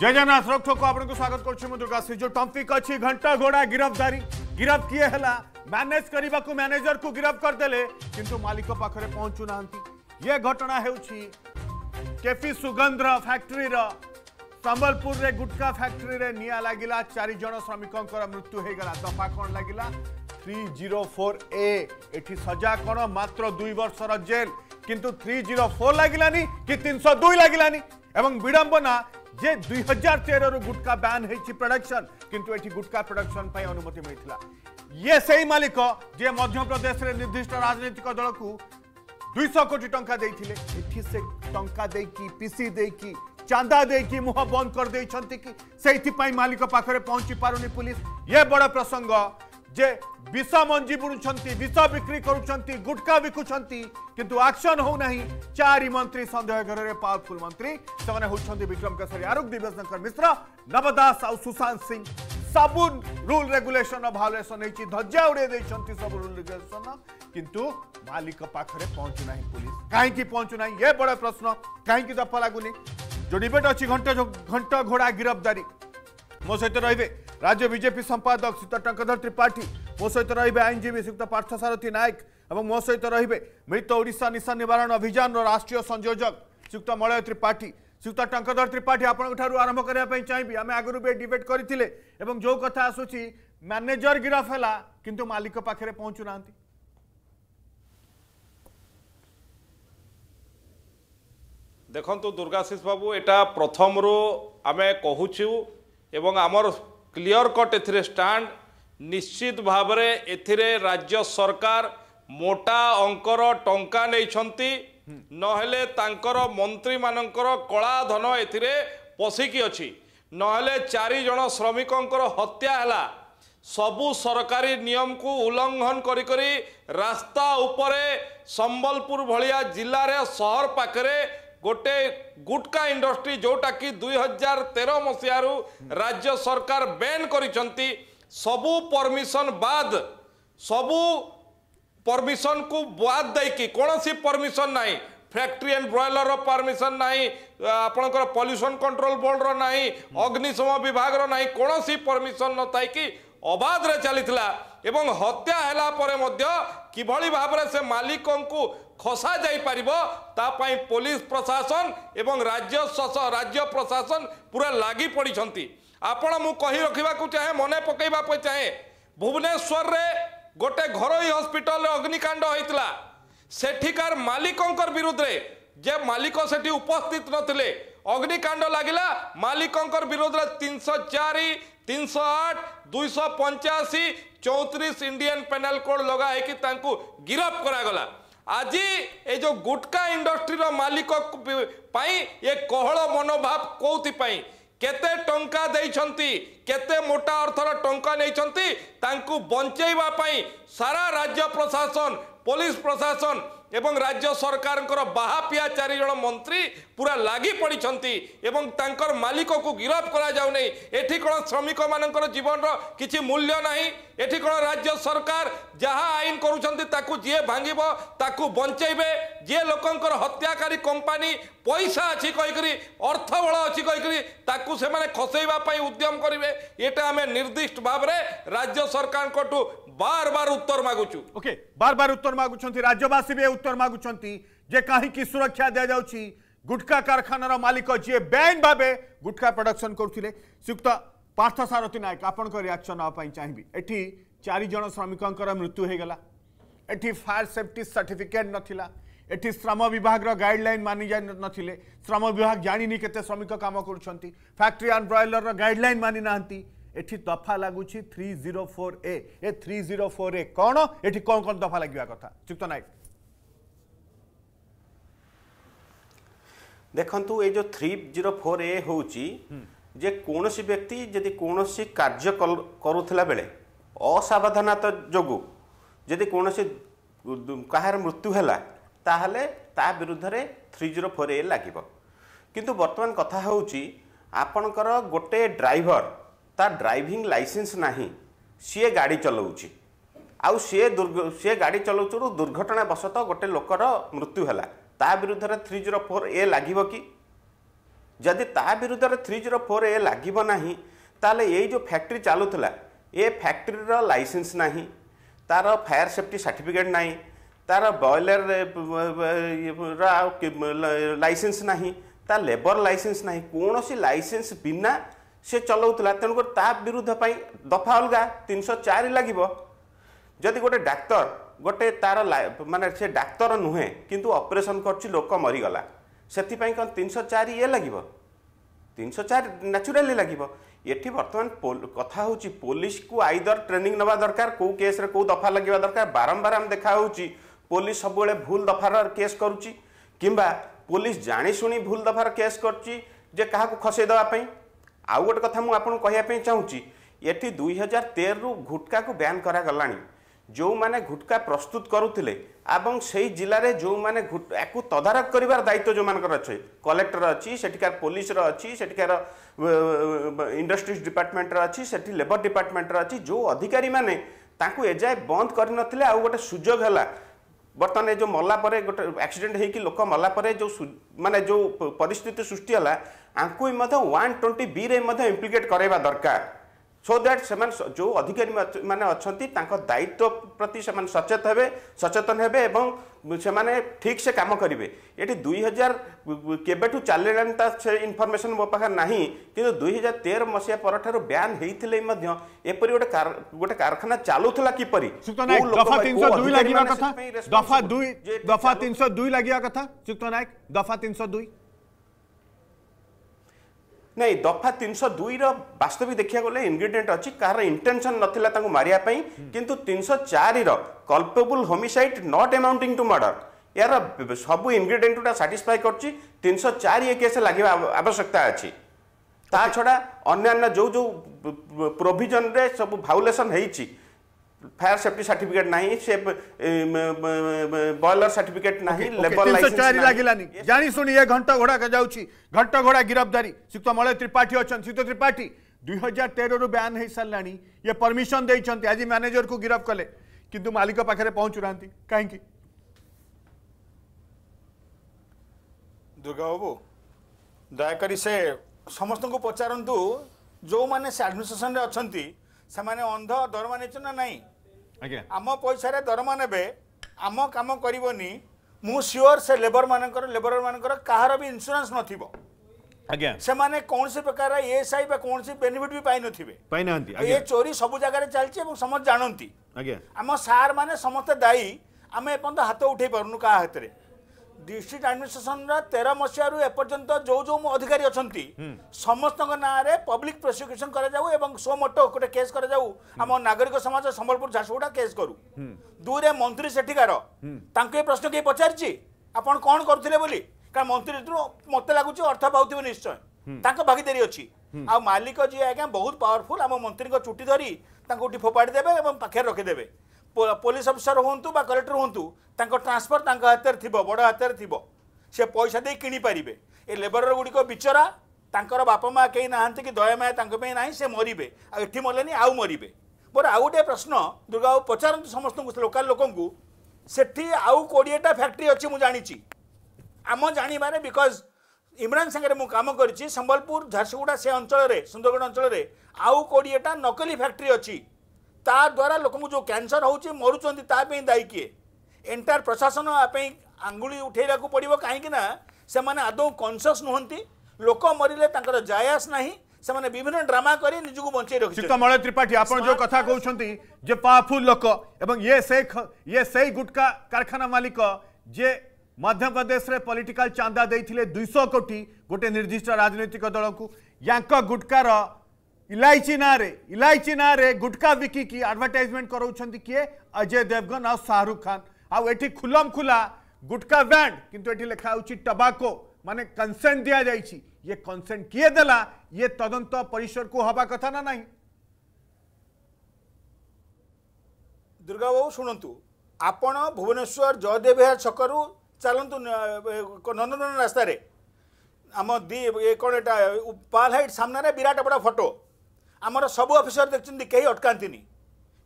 जय जगन्नाथ रक्षक को आपन को स्वागत करछु दुर्गा जो टॉपिक अछि घंटा घोडा गिरफ्तारी गिरफ्त किए हला मैनेज करबा को मैनेजर को गिरफ्त कर देले मालिक पाखरे पहुंचु नांती ये घटना हेउछि केपी फैक्ट्री संबलपुर रे फैक्ट्री रे निया लागिला चारि जण मृत्यु हे गला दफा कोन लागिला 304 ए सजा कौन मात्र दुई वर्ष रा जेल जीरो फोर लागिलानी कि 302 लागिलानी एवं विडंबना जे 2013 रु गुटका बैन हेची प्रोडक्शन किंतु एठी गुटका प्रोडक्शन पई अनुमति मिलथिला ये सही मालिक जे मध्य प्रदेश रे निर्दिष्ट राजनीतिक दल को 200 कोटी टंका देथिले एठी से टंका देकी पीसी देकी चांदा देकी मुह बंद कर देछंती कि सेति पई मालिक पाखरे पहुंची पारुनी पुलिस ये बड़ा प्रसंग जे विष मंजी बुणुंट विष बिक्री करुटका बिकुं किंतु आक्शन हो चार मंत्री सन्देह घर में पावरफुल मंत्री से विक्रम केशरी आरोग दिव्यशंकर मिश्र नव दास सुशांत सिंह सब रूल रेगुलेसन भाओलेसन धज्जा उड़ाई सब रूल रेगुलेसन किंतु मालिक पाखे पहुंचुना पुलिस कहीं पहुंचुना ये बड़ प्रश्न कहीं दफा लगुनि जो डिबेट अच्छी घंट घंट घोड़ा गिरफदारी मो सहित रे রাজ্য বিজেপি সম্পাদক সীতা টঙ্কধর ত্রিপাঠী মো সহিত রহবে আইনজীবী শ্রীযুক্ত পার্থসারথী নায়ক এবং মো সহিত রহবে মিলিত ওড়িশা নিশা নিবারণ অভিযানর রাষ্ট্রীয় সংযোজক শ্রীযুক্ত মলয় ত্রিপাঠী শ্রীযুক্ত টঙ্কধর ত্রিপাঠী আপনার আরম্ভ করা চাইবি আমি আগর বি ডিবেট করে এবং যে কথা আসুচি ম্যানেজর গিরফ হল কিন্তু মালিক পাখে পৌঁছু না দেখন্তু দুর্গাশিষ বাবু এটা প্রথমরু আমি কহুছু এবং আমার କ୍ଲିଅର କଟ୍ ଏଥିରେ ଷ୍ଟାଣ୍ଡ ନିଶ୍ଚିତ ଭାବରେ ଏଥିରେ ରାଜ୍ୟ ସରକାର ମୋଟା ଅଙ୍କର ଟଙ୍କା ନେଇଛନ୍ତି ନହେଲେ ତାଙ୍କର ମନ୍ତ୍ରୀମାନଙ୍କର କଳାଧନ ଏଥିରେ ପଶିକି ଅଛି ନହେଲେ ଚାରି ଜଣ ଶ୍ରମିକଙ୍କର ହତ୍ୟା ହେଲା ସବୁ ସରକାରୀ ନିୟମକୁ ଉଲ୍ଲଂଘନ କରି କରି ରାସ୍ତା ଉପରେ ସମ୍ବଲପୁର ଭଳିଆ ଜିଲ୍ଲାରେ ସହର ପାଖରେ গোটে গুটকা ইন্ডস্ট্রি যেটা কি দুই হাজার তের মশিয়ার রাজ্য সরকার বেন করেছেন সবু পরমিশন বাদ সবু পরমিশন কু বাদ দেইকি কোণী পরমিশন নাই ফ্যাক্টরি আন্ড ব্রয়লর পরমিশন নাই আপনার পল্যুশন কন্ট্রোল বোর্ডর নাই অগ্নিশম বিভাগর নাই কোণী পরমিশন নথাইকি অবাধরে চালিলা এবং হত্যা হেলা পরে মধ্য কিভাবে ভাবে সে মালিকঙ্কু খসা যাইপারিব তা পাই পুলিশ প্রশাসন এবং রাজ্য রাজ্য প্রশাসন পুরা লাগি পড়ছেন আপন মু কহি রাখা চাহে মনে পকাইবা চাহে ভুবনেশ্বরের গোটে ঘরোই হসপিটাল অগ্নিকাণ্ড হয়েছিল সেঠিকার মালিকঙ্কর বিরুদ্ধে যে মালিক সেটি উপস্থিত নথিলে অগ্নিকাণ্ড লাগিলা মালিকঙ্কর বিরুদ্ধে তিনশো চারি তিনশো আট দুইশ পঞ্চাশি চৌত্রিশ ইন্ডিয়ান পেনাল কোড লগা হয়েকি তাঁকু গিরফ করাগলা আজি ଏ ଯେଉଁ ଗୁଟକା ଇଣ୍ଡଷ୍ଟ୍ରିର ମାଲିକ ପାଇଁ ଏ କୋହଳ ମନୋଭାବ କେଉଁଥିପାଇଁ କେତେ ଟଙ୍କା ଦେଇଛନ୍ତି କେତେ ମୋଟା ଅର୍ଥର ଟଙ୍କା ନେଇଛନ୍ତି ତାଙ୍କୁ ବଞ୍ଚେଇବା ପାଇଁ ସାରା ରାଜ୍ୟ ପ୍ରଶାସନ ପୋଲିସ ପ୍ରଶାସନ এবং রাজ্য সরকারঙ্কর বাহাপিয়া চারিজন মন্ত্রী পুরা লাগি পড়িছন্তি এবং তাঙ্কর মালিককু গিরফ করা যাও নাই এটি কোন শ্রমিক মানকর জীবনর কিছু মূল্য নাই এটি কোন রাজ্য সরকার যাহা আইন করুছন্তি তাকু যিয়ে ভাঙিব তাকু বঞ্চাইবে যে লোকঙ্কর হত্যাকারী কোম্পানি পয়সা আছে কইকরি অর্থবল আছে কইকরি তাকু সেমানে খসাইবা পাই উদ্যম করিবে এটা আমি নির্দিষ্ট ভাবে রাজ্য সরকারঙ্কটু বারবার উত্তর মাগুছু ওকে বারবার উত্তর মাগুছন্তি রাজ্যবাসী বি উত্তর মাগুছন্তি যে কাহিকি সুরক্ষা দিয়া যাচ্ছি গুটকা কারখানার মালিক যে বেআইন ভাবে গুটকা প্রডকশন করুলে শ্রীযুক্ত পার্থসারথী নায়ক আপনার রিয়াকশন নেওয়া চাহিবি এটি চারিজন শ্রমিকঙ্কর মৃত্যু হয়ে গলা এটি ফায়ার সেফটি সার্টিফিকেট নথিলা এটি শ্রম বিভাগর গাইডলাইন মানি নথিলে শ্রম বিভাগ জাণিনি কেতে শ্রমিক কাম করছেন ফ্যাক্টরি আন্ড ব্রয়লর গাইডলাইন মানি নাহান্তি এটি দফা লাগুছি three zero four A A three zero four A কণ এটি কম কম দফা লাগা কথা যুক্ত নায়ক ଦେଖନ୍ତୁ ଏଇ ଯେଉଁ ଥ୍ରୀ ଜିରୋ ଫୋର୍ ଏ ହେଉଛି ଯେ କୌଣସି ବ୍ୟକ୍ତି ଯଦି କୌଣସି କାର୍ଯ୍ୟ କରୁଥିଲା ବେଳେ ଅସାବଧାନତା ଯୋଗୁଁ ଯଦି କୌଣସି କାହାର ମୃତ୍ୟୁ ହେଲା ତାହେଲେ ତା ବିରୁଦ୍ଧରେ ଥ୍ରୀ ଜିରୋ ଫୋର୍ ଏ ଲାଗିବ କିନ୍ତୁ ବର୍ତ୍ତମାନ କଥା ହେଉଛି ଆପଣଙ୍କର ଗୋଟେ ଡ୍ରାଇଭର ତା ଡ୍ରାଇଭିଂ ଲାଇସେନ୍ସ ନାହିଁ ସିଏ ଗାଡ଼ି ଚଲାଉଛି ଆଉ ସିଏ ସିଏ ଗାଡ଼ି ଚଲାଉଥିରୁ ଦୁର୍ଘଟଣାବଶତଃ ଗୋଟେ ଲୋକର ମୃତ୍ୟୁ ହେଲା ତା ବିରୁଦ୍ଧରେ ଥ୍ରୀ ଜିରୋ ଫୋର୍ ଏ ଲାଗିବ କି ଯଦି ତା ବିରୁଦ୍ଧରେ ଥ୍ରୀ ଜିରୋ ଫୋର୍ ଏ ଲାଗିବ ନାହିଁ ତାହେଲେ ଏଇ ଯେଉଁ ଫ୍ୟାକ୍ଟ୍ରି ଚାଲୁଥିଲା ଏ ଫ୍ୟାକ୍ଟ୍ରିର ଲାଇସେନ୍ସ ନାହିଁ ତାର ଫାୟାର ସେଫ୍ଟି ସାର୍ଟିଫିକେଟ୍ ନାହିଁ ତାର ବଏଲରର ଲାଇସେନ୍ସ ନାହିଁ ତା ଲେବର ଲାଇସେନ୍ସ ନାହିଁ କୌଣସି ଲାଇସେନ୍ସ ବିନା সে চলাউলা তেমকরি তা বিরুদ্ধ পাই দফা অলগা তিনশো চারি লাগিব যদি গোটে ডাক্তার গোটে তার মানে সে ডাক্তার নুহে কিন্তু অপরেসন করছি লোক মরিগলা সেপাই কম তিনশো চারি ইয়ে লাগিব তিনশো চারি ন্যাচুরালি লাগিব এটি বর্তমান কথা হচ্ছে পুলিশ কু আইদর ট্রেনিং নেওয়া দরকার কেউ কেস্রে কেউ দফা লাগবা দরকার বারম্বার আমি দেখা হচ্ছে পুলিশ সবুলে ভুল দফার কেস করুচি কিংবা পুলিশ জাশুনি ভুল দফার কেস করছি যে কাহকু খসাই দেওয়া ଆଉ ଗୋଟେ କଥା ମୁଁ ଆପଣଙ୍କୁ କହିବା ପାଇଁ ଚାହୁଁଛି ଏଠି ଦୁଇ ହଜାର ତେରରୁ ଘୁଟକାକୁ ବ୍ୟାନ୍ କରାଗଲାଣି ଯେଉଁମାନେ ଘୁଟକା ପ୍ରସ୍ତୁତ କରୁଥିଲେ ଏବଂ ସେହି ଜିଲ୍ଲାରେ ଯେଉଁମାନେ ୟାକୁ ତଦାରଖ କରିବାର ଦାୟିତ୍ୱ ଯେଉଁମାନଙ୍କର ଅଛି କଲେକ୍ଟର ଅଛି ସେଠିକାର ପୋଲିସର ଅଛି ସେଠିକାର ଇଣ୍ଡଷ୍ଟ୍ରିଜ୍ ଡିପାର୍ଟମେଣ୍ଟର ଅଛି ସେଠି ଲେବର ଡିପାର୍ଟମେଣ୍ଟର ଅଛି ଯେଉଁ ଅଧିକାରୀମାନେ ତାଙ୍କୁ ଏଯାଏ ବନ୍ଦ କରିନଥିଲେ ଆଉ ଗୋଟେ ସୁଯୋଗ ହେଲା ବର୍ତ୍ତମାନ ଏ ଯେଉଁ ମଲା ପରେ ଗୋଟେ ଆକ୍ସିଡେଣ୍ଟ ହେଇକି ଲୋକ ମଲା ପରେ ଯେଉଁ ମାନେ ଯେଉଁ ପରିସ୍ଥିତି ସୃଷ୍ଟି ହେଲା ଆଙ୍କୁ ମଧ୍ୟ ୱାନ୍ ଟ୍ୱେଣ୍ଟି ବିରେ ମଧ୍ୟ ଇମ୍ପ୍ଲିକେଟ୍ କରାଇବା ଦରକାର ସୋ ଦ୍ୟାଟ୍ ସେମାନେ ଯେଉଁ ଅଧିକାରୀ ମାନେ ଅଛନ୍ତି ତାଙ୍କ ଦାୟିତ୍ୱ ପ୍ରତି ସେମାନେ ସଚେତ ହେବେ ସଚେତନ ହେବେ ଏବଂ ସେମାନେ ଠିକ୍ସେ କାମ କରିବେ ଏଠି ଦୁଇ ହଜାର କେବେଠୁ ଚାଲିଲାଣି ତା ସେ ଇନଫର୍ମେସନ୍ ମୋ ପାଖରେ ନାହିଁ କିନ୍ତୁ ଦୁଇ ହଜାର ତେର ମସିହା ପରଠାରୁ ବ୍ୟାନ୍ ହେଇଥିଲେ ମଧ୍ୟ ଏପରି ଗୋଟେ ଗୋଟେ କାରଖାନା ଚାଲୁଥିଲା କିପରି ଦଫା ତିନିଶହ ଦୁଇ ଲାଗିବା କଥା ଯୁକ୍ତ ନାୟକ ଦଫା ତିନିଶହ ଦୁଇ ନାଇଁ ଦଫା ତିନିଶହ ଦୁଇର ବାସ୍ତବ ଦେଖିବାକୁ ଗଲେ ଇନଗ୍ରିଡିଏଣ୍ଟ ଅଛି କାହାର ଇଣ୍ଟେନସନ୍ ନଥିଲା ତାଙ୍କୁ ମାରିବା ପାଇଁ କିନ୍ତୁ ତିନିଶହ ଚାରିର culpable homicide not amounting to murder ଏହାର ସବୁ ଇନଗ୍ରିଡିଏଣ୍ଟ ଗୁଡ଼ା ସାଟିସ୍ଫାଏ କରୁଛି ତିନିଶହ ଚାରି ଏ କେସ୍ ଲାଗିବା ଆବଶ୍ୟକତା ଅଛି ତା ଛଡ଼ା ଅନ୍ୟାନ୍ୟ ଯେଉଁ ଯେଉଁ ପ୍ରୋଭିଜନରେ ସବୁ ଭାଉଲେସନ୍ ହେଇଛି फायर सेफ्टी सर्टिफिकेट नहीं से बॉयलर सर्टिफिकेट नहीं लेबर लाइसेंस चारि लागिलानी जानी सुनी ये घंटा घोड़ा का जाउची घंटा घोड़ा गिरफ्तारी सिक्त मलय त्रिपाठी अछन सिक्त त्रिपाठी 2013 रो बैन हे सल्लानी ये परमिशन छन आज मैनेजर को गिरफ कले किंतु मालिक पाखरे पहुंच रहंती काहे की दुर्गा बाबू दयाकरी से समस्त को पचारंतु जो माने से एडमिनिस्ट्रेशन रे अछंती ସେମାନେ ଅନ୍ଧ ଦରମା ନେଇଛୁ ନା ନାହିଁ ଆମ ପଇସାରେ ଦରମା ନେବେ ଆମ କାମ କରିବନି ମୁଁ ସିଓର ସେ ଲେବର ମାନଙ୍କର ଲେବର ମାନଙ୍କର କାହାର ବି ଇନ୍ସୁରାନ୍ସ ନଥିବ ଆଜ୍ଞା ସେମାନେ କୌଣସି ପ୍ରକାର ଏସ୍ ଆଇ ବା କୌଣସି ବେନିଫିଟ୍ ବି ପାଇନଥିବେ ପାଇନାହାନ୍ତି ଏ ଚୋରି ସବୁ ଜାଗାରେ ଚାଲିଛି ଏବଂ ସମସ୍ତେ ଜାଣନ୍ତି ଆଜ୍ଞା ଆମ ସାର୍ ମାନେ ସମସ୍ତେ ଦାୟୀ ଆମେ ଏପର୍ଯ୍ୟନ୍ତ ହାତ ଉଠେଇ ପାରୁନୁ କାହା ହାତରେ ଡିଷ୍ଟ୍ରିକ୍ଟ ଆଡମିନିଷ୍ଟ୍ରେସନର ତେର ମସିହାରୁ ଏପର୍ଯ୍ୟନ୍ତ ଯେଉଁ ଯେଉଁ ଅଧିକାରୀ ଅଛନ୍ତି ସମସ୍ତଙ୍କ ନାଁରେ ପବ୍ଲିକ୍ ପ୍ରସିକ୍ୟୁସନ୍ କରାଯାଉ ଏବଂ ସୋ ମୋଟୋ ଗୋଟେ କେସ୍ କରାଯାଉ ଆମ ନାଗରିକ ସମାଜ ସମ୍ବଲପୁର ଝାରସୁଗୁଡ଼ା କେସ୍ କରୁ ଦୁଇରେ ମନ୍ତ୍ରୀ ସେଠିକାର ତାଙ୍କୁ ଏ ପ୍ରଶ୍ନ କେହି ପଚାରିଛି ଆପଣ କ'ଣ କରୁଥିଲେ ବୋଲି କାରଣ ମନ୍ତ୍ରୀ ମୋତେ ଲାଗୁଛି ଅର୍ଥ ପାଉଥିବେ ନିଶ୍ଚୟ ତାଙ୍କ ଭାଗିଦାରୀ ଅଛି ଆଉ ମାଲିକ ଯିଏ ଆଜ୍ଞା ବହୁତ ପାୱାରଫୁଲ୍ ଆମ ମନ୍ତ୍ରୀଙ୍କ ଚୁଟି ଧରି ତାଙ୍କୁ ଫୋପାଡ଼ି ଦେବେ ଏବଂ ପାଖରେ ରଖିଦେବେ ପୋଲିସ ଅଫିସର ହୁଅନ୍ତୁ ବା କଲେକ୍ଟର ହୁଅନ୍ତୁ ତାଙ୍କ ଟ୍ରାନ୍ସଫର ତାଙ୍କ ହାତରେ ଥିବ ବଡ଼ ହାତରେ ଥିବ ସେ ପଇସା ଦେଇ କିଣିପାରିବେ ଏ ଲେବରର ଗୁଡ଼ିକ ବିଚରା ତାଙ୍କର ବାପା ମା' କେହି ନାହାନ୍ତି କି ଦୟାମାୟା ତାଙ୍କ ପାଇଁ ନାହିଁ ସେ ମରିବେ ଆଉ ଏଠି ମଲେନି ଆଉ ମରିବେ ମୋର ଆଉ ଗୋଟେ ପ୍ରଶ୍ନ ଦୁର୍ଗା ବାବୁ ପଚାରନ୍ତୁ ସମସ୍ତଙ୍କୁ ଲୋକାଲ ଲୋକଙ୍କୁ ସେଠି ଆଉ କୋଡ଼ିଏଟା ଫ୍ୟାକ୍ଟ୍ରି ଅଛି ମୁଁ ଜାଣିଛି ଆମ ଜାଣିବାରେ ବିକଜ୍ ଇମ୍ରାନ ସାଙ୍ଗରେ ମୁଁ କାମ କରିଛି ସମ୍ବଲପୁର ଝାରସୁଗୁଡ଼ା ସେ ଅଞ୍ଚଳରେ ସୁନ୍ଦରଗଡ଼ ଅଞ୍ଚଳରେ ଆଉ କୋଡ଼ିଏଟା ନକଲି ଫ୍ୟାକ୍ଟ୍ରି ଅଛି ताद्वारा लोक जो कैनसर हो मरुंता दायी किए एंटायर प्रशासन आप आंगुड़ी उठे पड़ो कहीं से आद कनस नुहत लोक मरले जयास ना विभिन्न ड्रामा कर बचे रखे त्रिपाठी जो कौन जे पावरफुल लोक ये से ये से गुटका कारखाना मालिक जे मध्यप्रदेश में पॉलिटिकल चांदा देते दुई कोटी गोटे निर्दिष्ट राजनैतिक दल को या गुटकार इलायची ना रे इलायची ना गुटका विकी की एडवर्टाइजमेंट कराउछंती किए अजय देवगन आ शाहरुख खान आठ खुलम खुला गुटका बैंड किंतु एठी लिखा टबाको माने कनसेंट दि जाइची ये कनसेंट किए देला ये तदंत परिसर को हवा कथा ना नहीं दुर्गा बाबू शुणतु आपण भुवनेश्वर जयदेव विहार छकु चलत ନନ୍ଦନନ୍ଦନ ରାସ୍ତାରେ ଆମ ଦି କ'ଣ ଏଇଟା ପାଲ୍ ହାଇଟ୍ ସାମ୍ନାରେ ବିରାଟ ବଡ଼ ଫଟୋ ଆମର ସବୁ ଅଫିସର ଦେଖିଛନ୍ତି କେହି ଅଟକାନ୍ତିନି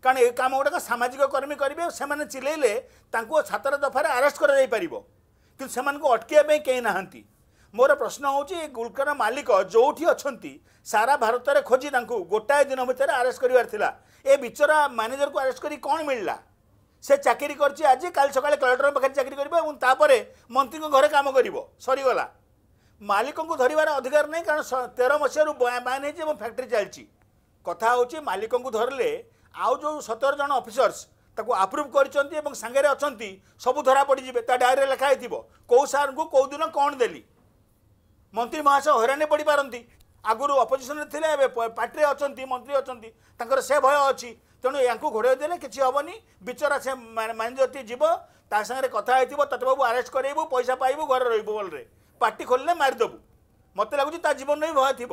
କାରଣ ଏ କାମ ଗୁଡ଼ାକ ସାମାଜିକ କର୍ମୀ କରିବେ ସେମାନେ ଚିଲେଇଲେ ତାଙ୍କୁ ସାତଟା ଦଫାରେ ଆରେଷ୍ଟ କରାଯାଇପାରିବ କିନ୍ତୁ ସେମାନଙ୍କୁ ଅଟକିବା ପାଇଁ କେହି ନାହାନ୍ତି ମୋର ପ୍ରଶ୍ନ ହେଉଛି ଏ ଗୁଲକର ମାଲିକ ଯେଉଁଠି ଅଛନ୍ତି ସାରା ଭାରତରେ ଖୋଜି ତାଙ୍କୁ ଗୋଟାଏ ଦିନ ଭିତରେ ଆରେଷ୍ଟ କରିବାର ଥିଲା ଏ ବିଚରା ମ୍ୟାନେଜରକୁ ଆରେଷ୍ଟ କରି କ'ଣ ମିଳିଲା ସେ ଚାକିରି କରିଛି ଆଜି କାଲି ସକାଳେ କଲେକ୍ଟର ପାଖରେ ଚାକିରି କରିବ ଏବଂ ତାପରେ ମନ୍ତ୍ରୀଙ୍କ ଘରେ କାମ କରିବ ସରିଗଲା ମାଲିକଙ୍କୁ ଧରିବାର ଅଧିକାର ନାହିଁ କାରଣ ତେର ମସିହାରୁ ବାଇନ ହେଇଛି ଏବଂ ଫ୍ୟାକ୍ଟ୍ରି ଚାଲିଛି କଥା ହେଉଛି ମାଲିକଙ୍କୁ ଧରିଲେ ଆଉ ଯେଉଁ ସତର ଜଣ ଅଫିସର୍ସ ତାକୁ ଆପ୍ରୁଭ୍ କରିଛନ୍ତି ଏବଂ ସାଙ୍ଗରେ ଅଛନ୍ତି ସବୁ ଧରା ପଡ଼ିଯିବେ ତା ଡାଏରୀରେ ଲେଖା ହେଇଥିବ କେଉଁ ସାର୍ଙ୍କୁ କେଉଁ ଦିନ କ'ଣ ଦେଲି ମନ୍ତ୍ରୀ ମହାଶୟ ହଇରାଣରେ ପଡ଼ିପାରନ୍ତି ଆଗରୁ ଅପୋଜିସନରେ ଥିଲେ ଏବେ ପାର୍ଟିରେ ଅଛନ୍ତି ମନ୍ତ୍ରୀ ଅଛନ୍ତି ତାଙ୍କର ସେ ଭୟ ଅଛି ତେଣୁ ଏହାଙ୍କୁ ଘୋଡ଼େଇ ଦେଲେ କିଛି ହେବନି ବିଚରା ସେ ମ୍ୟାନେଜରଟି ଯିବ ତା ସାଙ୍ଗରେ କଥା ହେଇଥିବ ତତେ ବାବୁ ଆରେଷ୍ଟ କରେଇବୁ ପଇସା ପାଇବୁ ଘରେ ରହିବୁ ବଲରେ ପାର୍ଟି ଖୋଲିଲେ ମାରିଦେବୁ ମୋତେ ଲାଗୁଛି ତା ଜୀବନରେ ହିଁ ଭୟ ଥିବ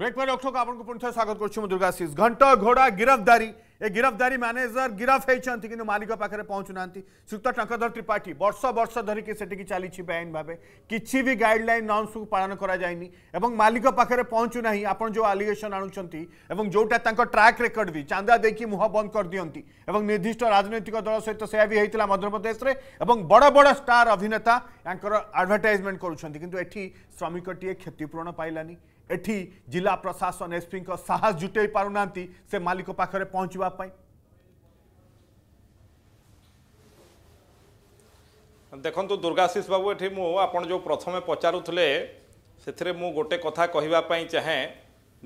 બ્રેક પર દર્શક આપણું પુણ્ય સ્વાગત કરું છું દુર્ગા સીઝ ઘંટ ઘોડા ગિરફદારી ଏ ଗିରଫଦାରୀ ମ୍ୟାନେଜର ଗିରଫ ହେଇଛନ୍ତି କିନ୍ତୁ ମାଲିକ ପାଖରେ ପହଞ୍ଚୁନାହାନ୍ତି ଶ୍ରୀଯୁକ୍ତ ଟଙ୍କଧର ତ୍ରିପାଠୀ ବର୍ଷ ବର୍ଷ ଧରିକି ସେଠିକି ଚାଲିଛି ବେଆଇନ ଭାବେ କିଛି ବି ଗାଇଡ଼ଲାଇନ୍ ନର୍ମସକୁ ପାଳନ କରାଯାଇନି ଏବଂ ମାଲିକ ପାଖରେ ପହଞ୍ଚୁନାହିଁ ଆପଣ ଯେଉଁ ଆଲିଗେସନ୍ ଆଣୁଛନ୍ତି ଏବଂ ଯେଉଁଟା ତାଙ୍କ ଟ୍ରାକ୍ ରେକର୍ଡ ବି ଚାନ୍ଦା ଦେଇକି ମୁହଁ ବନ୍ଦ କରିଦିଅନ୍ତି ଏବଂ ନିର୍ଦ୍ଦିଷ୍ଟ ରାଜନୈତିକ ଦଳ ସହିତ ସେୟା ବି ହେଇଥିଲା ମଧ୍ୟପ୍ରଦେଶରେ ଏବଂ ବଡ଼ ବଡ଼ ଷ୍ଟାର ଅଭିନେତା ୟାଙ୍କର ଆଡ଼ଭର୍ଟାଇଜମେଣ୍ଟ କରୁଛନ୍ତି କିନ୍ତୁ ଏଠି ଶ୍ରମିକଟିଏ କ୍ଷତିପୂରଣ ପାଇଲାନି एटी जिला प्रशासन एसपी को साहस जुटे पार ना से मालिक पाखे पहुँचवापी देखु दुर्गाशीष बाबू एटी मुझे जो प्रथम पचारूल से मुझे गोटे कथा कहवापी चाहे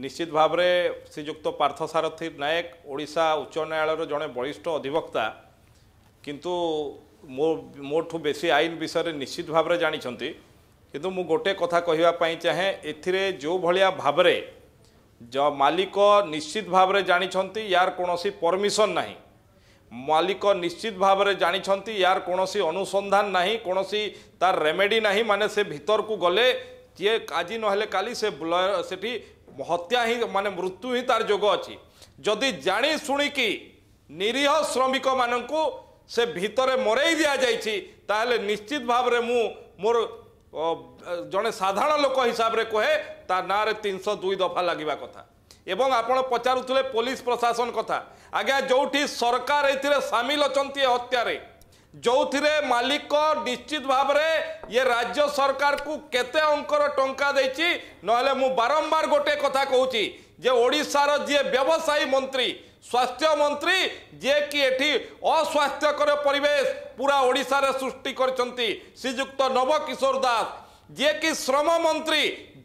निश्चित भाव में श्रीजुक्त पार्थ सारथी नायक ओडा उच्च न्यायालय जड़े बरिष्ठ अधिवक्ता किंतु मो मोठू बेसी आईन विषय निश्चित भाव जानते କିନ୍ତୁ ମୁଁ ଗୋଟେ କଥା କହିବା ପାଇଁ ଚାହେଁ ଏଥିରେ ଯେଉଁ ଭଳିଆ ଭାବରେ ମାଲିକ ନିଶ୍ଚିତ ଭାବରେ ଜାଣିଛନ୍ତି ୟାର କୌଣସି ପରମିସନ୍ ନାହିଁ ମାଲିକ ନିଶ୍ଚିତ ଭାବରେ ଜାଣିଛନ୍ତି ୟାର କୌଣସି ଅନୁସନ୍ଧାନ ନାହିଁ କୌଣସି ତାର ରେମେଡ଼ି ନାହିଁ ମାନେ ସେ ଭିତରକୁ ଗଲେ ଯିଏ ଆଜି ନହେଲେ କାଲି ସେ ସେଠି ହତ୍ୟା ହିଁ ମାନେ ମୃତ୍ୟୁ ହିଁ ତାର ଯୋଗ ଅଛି ଯଦି ଜାଣି ଶୁଣିକି ନିରୀହ ଶ୍ରମିକମାନଙ୍କୁ ସେ ଭିତରେ ମରେଇ ଦିଆଯାଇଛି ତାହେଲେ ନିଶ୍ଚିତ ଭାବରେ ମୁଁ ମୋର ଜଣେ ସାଧାରଣ ଲୋକ ହିସାବରେ କୁହେ ତା ନାଁରେ ତିନିଶହ ଦୁଇ ଦଫା ଲାଗିବା କଥା ଏବଂ ଆପଣ ପଚାରୁଥିଲେ ପୋଲିସ ପ୍ରଶାସନ କଥା ଆଜ୍ଞା ଯେଉଁଠି ସରକାର ଏଥିରେ ସାମିଲ ଅଛନ୍ତି ଏ ହତ୍ୟାରେ ଯେଉଁଥିରେ ମାଲିକ ନିଶ୍ଚିତ ଭାବରେ ଇଏ ରାଜ୍ୟ ସରକାରକୁ କେତେ ଅଙ୍କର ଟଙ୍କା ଦେଇଛି ନହେଲେ ମୁଁ ବାରମ୍ବାର ଗୋଟିଏ କଥା କହୁଛି ଯେ ଓଡ଼ିଶାର ଯିଏ ବ୍ୟବସାୟୀ ମନ୍ତ୍ରୀ ସ୍ୱାସ୍ଥ୍ୟମନ୍ତ୍ରୀ ଯିଏକି ଏଠି ଅସ୍ୱାସ୍ଥ୍ୟକର ପରିବେଶ ପୁରା ଓଡ଼ିଶାରେ ସୃଷ୍ଟି କରିଛନ୍ତି ଶ୍ରୀଯୁକ୍ତ ନବକିଶୋର ଦାସ ଯିଏକି ଶ୍ରମ ମନ୍ତ୍ରୀ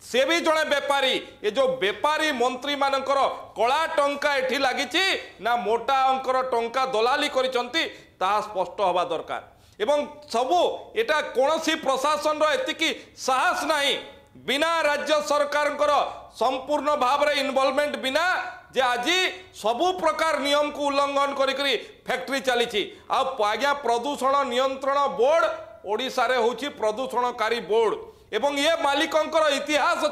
ସେ ବି ଜଣେ ବେପାରୀ ଏ ଯେଉଁ ବେପାରୀ ମନ୍ତ୍ରୀମାନଙ୍କର କଳା ଟଙ୍କା ଏଠି ଲାଗିଛି ନା ମୋଟା ଅଙ୍କର ଟଙ୍କା ଦଲାଲି କରିଛନ୍ତି ତାହା ସ୍ପଷ୍ଟ ହେବା ଦରକାର ଏବଂ ସବୁ ଏଟା କୌଣସି ପ୍ରଶାସନର ଏତିକି ସାହସ ନାହିଁ ବିନା ରାଜ୍ୟ ସରକାରଙ୍କର ସମ୍ପୂର୍ଣ୍ଣ ଭାବରେ ଇନଭଲ୍ଭମେଣ୍ଟ ବିନା যে আজি সবু প্রকার নিয়মকু উল্লঙ্ঘন করি ফ্যাক্টরি চালিছি আজ্ঞা প্রদূষণ নিয়ন্ত্রণ বোর্ড ওড়শার হচ্ছে প্রদূষণকারী বোর্ড এবং ইয়ে মালিকঙ্কর ইতিহাস অ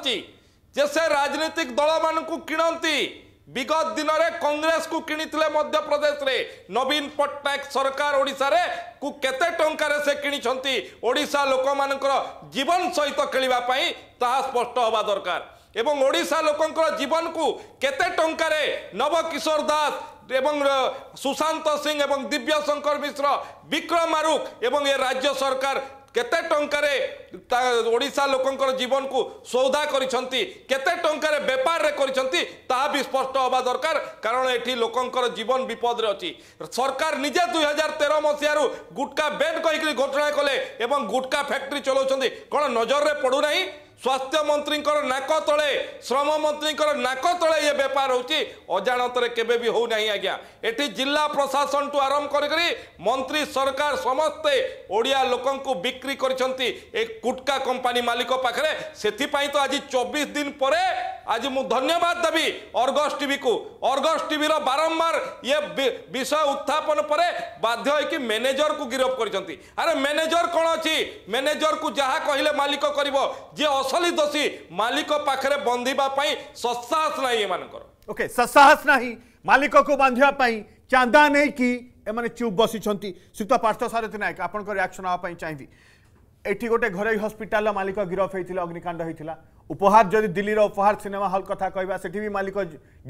যে সে রাজনৈতিক দল মানুষ কিণতি বিগত দিনের কংগ্রেস কু কিণিলে মধ্যপ্রদেশে নবীন পট্টনাক সরকার ওড়শার কু কেতে টঙ্কার সে কিছু ওড়শা লোক মান জীবন সহ খেলা তাহা স্পষ্ট হওয়া দরকার এবং ওড়িশা লোকঙ্কর জীবনকু কেতে টঙ্কারে নবকিশোর দাস এবং সুশান্ত সিং এবং দিব্য শঙ্কর মিশ্র বিক্রম আরুক এবং এ রাজ্য সরকার কেতে টঙ্কারে ওড়িশা লোকঙ্কর জীবনকু সৌদা করছেন কেতে টঙ্কারে বেপারে করছেন তাহা বি স্পষ্ট হওয়া দরকার কারণ এটি লোকঙ্কর জীবন বিপদে অ সরকার নিজে দুই হাজার তের মশিয়ার গুটকা বেড কহিকি ঘোষণা কলে এবং গুটকা ফ্যাক্টরি চলাও কোণ নজরের পড়ু না ସ୍ୱାସ୍ଥ୍ୟମନ୍ତ୍ରୀଙ୍କର ନାକ ତଳେ ଶ୍ରମମନ୍ତ୍ରୀଙ୍କର ନାକ ତଳେ ଇଏ ବେପାର ହେଉଛି ଅଜାଣତରେ କେବେ ବି ହେଉନାହିଁ ଆଜ୍ଞା ଏଠି ଜିଲ୍ଲା ପ୍ରଶାସନଠୁ ଆରମ୍ଭ କରିକରି ମନ୍ତ୍ରୀ ସରକାର ସମସ୍ତେ ଓଡ଼ିଆ ଲୋକଙ୍କୁ ବିକ୍ରି କରିଛନ୍ତି ଏ କୁଟକା କମ୍ପାନୀ ମାଲିକ ପାଖରେ ସେଥିପାଇଁ ତ ଆଜି ଚବିଶ ଦିନ ପରେ ଆଜି ମୁଁ ଧନ୍ୟବାଦ ଦେବି ଅର୍ଗସ୍ ଟିଭିକୁ ଅର୍ଗସ୍ ଟିଭିର ବାରମ୍ବାର ଇଏ ବିଷୟ ଉତ୍ଥାପନ ପରେ ବାଧ୍ୟ ହୋଇକି ମ୍ୟାନେଜରକୁ ଗିରଫ କରିଛନ୍ତି ଆରେ ମ୍ୟାନେଜର କ'ଣ ଅଛି ମ୍ୟାନେଜରକୁ ଯାହା କହିଲେ ମାଲିକ କରିବ ଯିଏ ଅସଲି ଦୋଷୀ ମାଲିକ ପାଖରେ ବନ୍ଧିବା ପାଇଁ ସତ୍ସାହସ ନାହିଁ ଏମାନଙ୍କର ଓକେ ସତ୍ସାହସ ନାହିଁ ମାଲିକକୁ ବାନ୍ଧିବା ପାଇଁ ଚାନ୍ଦା ନେଇକି ଏମାନେ ଚୁପ୍ ବସିଛନ୍ତି ଶ୍ରୀତ ପାର୍ଥସାରଥୀ ନାୟକ ଆପଣଙ୍କ ରିଆକ୍ସନ୍ ହେବା ପାଇଁ ଚାହିଁବି ଏଠି ଗୋଟେ ଘରୋଇ ହସ୍ପିଟାଲର ମାଲିକ ଗିରଫ ହେଇଥିଲେ ଅଗ୍ନିକାଣ୍ଡ ହେଇଥିଲା ଉପହାର ଯଦି ଦିଲ୍ଲୀର ଉପହାର ସିନେମା ହଲ୍ କଥା କହିବା ସେଠି ବି ମାଲିକ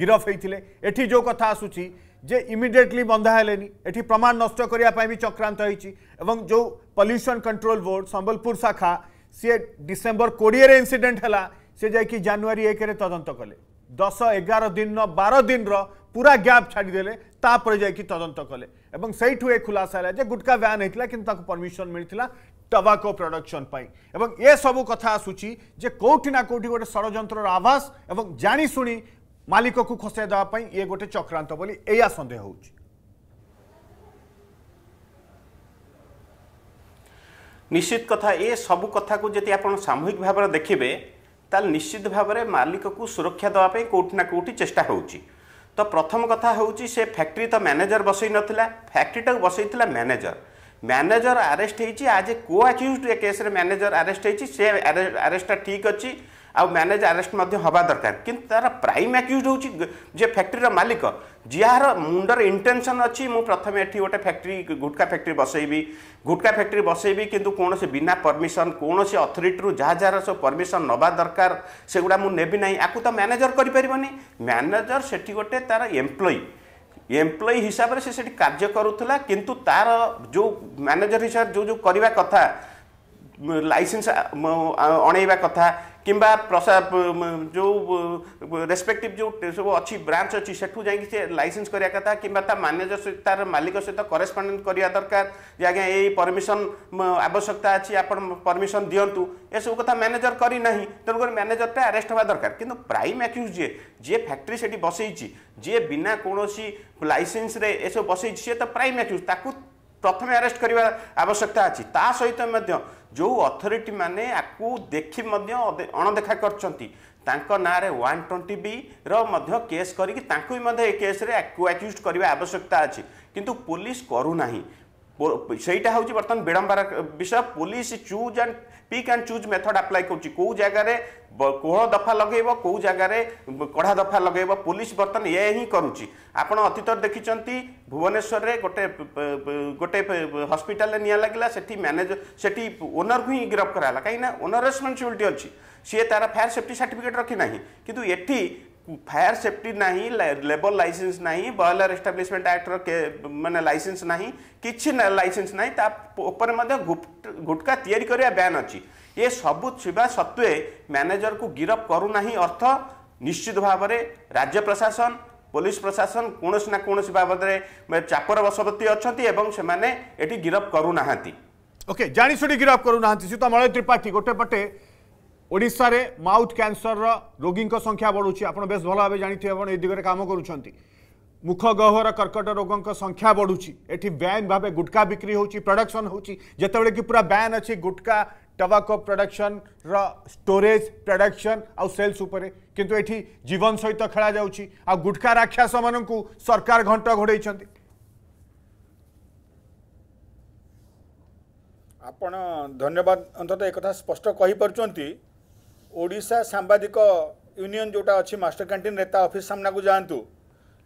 ଗିରଫ ହେଇଥିଲେ ଏଠି ଯେଉଁ କଥା ଆସୁଛି ଯେ ଇମିଡ଼ିଏଟଲି ବନ୍ଧା ହେଲେନି ଏଠି ପ୍ରମାଣ ନଷ୍ଟ କରିବା ପାଇଁ ବି ଚକ୍ରାନ୍ତ ହେଇଛି ଏବଂ ଯେଉଁ ପଲ୍ୟୁସନ୍ କଣ୍ଟ୍ରୋଲ ବୋର୍ଡ଼ ସମ୍ବଲପୁର ଶାଖା সি ডিসেম্বর কোড়িয়ে ইনসিডেন্ট হল সে যাই জানুয়ারি একরে তদন্ত কলে দশ এগার দিন বার দিনর পুরা গ্যাপ ছাড়িদেলে তাপরে যাই তদন্ত কলে এবং সেইঠু এ খুলাসা হল যে গুটকা ব্যান হয়েছিল কিন্তু তাকে পরমিশন মিলিলা টবাকো প্রডকশন পাই এবং এসবু কথা আসুচি যে কোটি না কোটি গোটে ষড়যন্ত্রর আভাস এবং জাশুনি মালিককে খসাই দেওয়া ইয়ে গোটে চক্রান্ত বলে এয়া সন্দেহ হচ্ছে নিশ্চিত কথা ଏ ସବୁ କଥାକୁ ଯଦି ଆପଣ ସାମୂହିକ ଭାବରେ ଦେଖିବେ ତାହେଲେ ନିଶ୍ଚିତ ଭାବରେ ମାଲିକକୁ ସୁରକ୍ଷା ଦେବା ପାଇଁ କେଉଁଠି ନା କେଉଁଠି ଚେଷ୍ଟା ହେଉଛି ତ ପ୍ରଥମ କଥା ହେଉଛି ସେ ଫ୍ୟାକ୍ଟ୍ରି ତ ମ୍ୟାନେଜର ବସେଇ ନଥିଲା ଫ୍ୟାକ୍ଟ୍ରିଟାକୁ ବସେଇଥିଲା ମ୍ୟାନେଜର ମ୍ୟାନେଜର ଆରେଷ୍ଟ ହେଇଛି ଆଜ୍ ଏ କୋ ଆକ୍ୟୁଜ୍ କେସ୍ରେ ମ୍ୟାନେଜର ଆରେଷ୍ଟ ହେଇଛି ସେ ଆରେଷ୍ଟଟା ଠିକ୍ ଅଛି ଆଉ ମ୍ୟାନେଜ ଆରେଷ୍ଟ ମଧ୍ୟ ହେବା ଦରକାର କିନ୍ତୁ ତା'ର ପ୍ରାଇମ୍ ଆକ୍ୟୁଜ୍ ହେଉଛି ଯିଏ ଫ୍ୟାକ୍ଟ୍ରିର ମାଲିକ ଯାହାର ମୁଣ୍ଡର ଇଣ୍ଟେନସନ୍ ଅଛି ମୁଁ ପ୍ରଥମେ ଏଠି ଗୋଟେ ଫ୍ୟାକ୍ଟ୍ରି ଗୁଟକା ଫ୍ୟାକ୍ଟ୍ରି ବସେଇବି ଗୁଟକା ଫ୍ୟାକ୍ଟ୍ରି ବସେଇବି କିନ୍ତୁ କୌଣସି ବିନା ପରମିସନ୍ କୌଣସି ଅଥରିଟିରୁ ଯାହା ଯାହାର ସବୁ ପରମିସନ୍ ନେବା ଦରକାର ସେଗୁଡ଼ା ମୁଁ ନେବି ନାହିଁ ଆକୁ ତ ମ୍ୟାନେଜର କରିପାରିବନି ମ୍ୟାନେଜର ସେଠି ଗୋଟେ ତା'ର ଏମ୍ପ୍ଲୟି ଏମ୍ପ୍ଲୟି ହିସାବରେ ସେ ସେଠି କାର୍ଯ୍ୟ କରୁଥିଲା କିନ୍ତୁ ତା'ର ଯେଉଁ ମ୍ୟାନେଜର ହିସାବରେ ଯେଉଁ ଯେଉଁ କରିବା କଥା ଲାଇସେନ୍ସ ଅଣେଇବା କଥା किंबा जो रेस्पेक्ट जो सब अच्छी ब्रांच अच्छी से लाइसेंस कराया कथा कि मैनेजर सहित तरह मालिक सहित करेस्पंडेन्स करा दरकार आज्ञा ये परमिशन आवश्यकता अच्छी आप परमिशन दिंतु यह सब कथ मैनेजर करना तेणुक मैनेजरटा आरेस्ट हाँ दरकार कि प्राइम एक्यूज जी जे फैक्ट्री से बसई जी बिना कौन लाइसेंस रे सब बसई सी तो प्राइम एक्यूज ताकू ପ୍ରଥମେ ଆରେଷ୍ଟ କରିବା ଆବଶ୍ୟକତା ଅଛି ତା ସହିତ ମଧ୍ୟ ଯେଉଁ ଅଥରିଟି ମାନେ ଆକୁ ଦେଖି ମଧ୍ୟ ଅଣଦେଖା କରିଛନ୍ତି ତାଙ୍କ ନାଁରେ ୱାନ୍ ଟ୍ୱେଣ୍ଟି ବିର ମଧ୍ୟ କେସ୍ କରିକି ତାଙ୍କୁ ବି ମଧ୍ୟ ଏ କେସ୍ରେ ଆକ୍ୟୁଜ୍ କରିବା ଆବଶ୍ୟକତା ଅଛି କିନ୍ତୁ ପୋଲିସ କରୁନାହିଁ সেইটা হচ্ছে বর্তমান বিড়ম্বার বিষয় police choose and pick and choose method apply করছে কেউ জায়গায় কোহ দফা লগাইব কেউ জায়গায় কড়া দফা লগাইব পুলিশ বর্তমান এ হি করুচি আপনার অতীতর দেখিছেন ভুবনেশ্বরের গোটে গোটে হসপিটালে নিয়া লাগিলা সেটি ম্যানেজর সেটি ওনরকু হি গিরফ করা কিনা ওনর রেসপন্সিবিলিটি অনেক সি তার ফায়ার সেফটি সার্টিফিকেট রাখি না কিন্তু এটি फायर सेफ्टी ना लेबर लाइसेंस ना बयलर एस्टाब्लीशमेंट आक्टर मैंने लाइसेंस ना कि लाइसेंस ना तापर तो गुटका या बयान अच्छी ये सब थवा सत्वे मैनेजर को गिरफ करूना अर्थ निश्चित भाव राज्य प्रशासन पुलिस प्रशासन कौन ना कौन बाबद चापर बशवर्ती अच्छा से गिरफ करूना ओके जाशुणी गिरफ करूना सीतामय त्रिपाठी गोटे ଓଡ଼ିଶାରେ ମାଉଥ୍ କ୍ୟାନ୍ସରର ରୋଗୀଙ୍କ ସଂଖ୍ୟା ବଢ଼ୁଛି ଆପଣ ବେଶ ଭଲ ଭାବେ ଜାଣିଥିବେ ଆପଣ ଏ ଦିଗରେ କାମ କରୁଛନ୍ତି ମୁଖ ଗହ୍ୱର କର୍କଟ ରୋଗଙ୍କ ସଂଖ୍ୟା ବଢ଼ୁଛି ଏଠି ବ୍ୟାନ୍ ଭାବେ ଗୁଟକା ବିକ୍ରି ହେଉଛି ପ୍ରଡକ୍ସନ୍ ହେଉଛି ଯେତେବେଳେ କି ପୁରା ବ୍ୟାନ୍ ଅଛି ଗୁଟକା ଟବାକୋ ପ୍ରଡକ୍ସନ୍ର ଷ୍ଟୋରେଜ୍ ପ୍ରଡକ୍ସନ୍ ଆଉ ସେଲ୍ସ ଉପରେ କିନ୍ତୁ ଏଠି ଜୀବନ ସହିତ ଖେଳାଯାଉଛି ଆଉ ଗୁଟକା ରାକ୍ଷସମାନଙ୍କୁ ସରକାର ଘଣ୍ଟ ଘୋଡ଼େଇଛନ୍ତି ଆପଣ ଧନ୍ୟବାଦ ଅନ୍ତତଃ ଏକଥା ସ୍ପଷ୍ଟ କହିପାରୁଛନ୍ତି ଓଡ଼ିଶା ସାମ୍ବାଦିକ ୟୁନିଅନ୍ ଯେଉଁଟା ଅଛି ମାଷ୍ଟର କ୍ୟାଣ୍ଟିନ୍ରେ ତା ଅଫିସ୍ ସାମ୍ନାକୁ ଯାଆନ୍ତୁ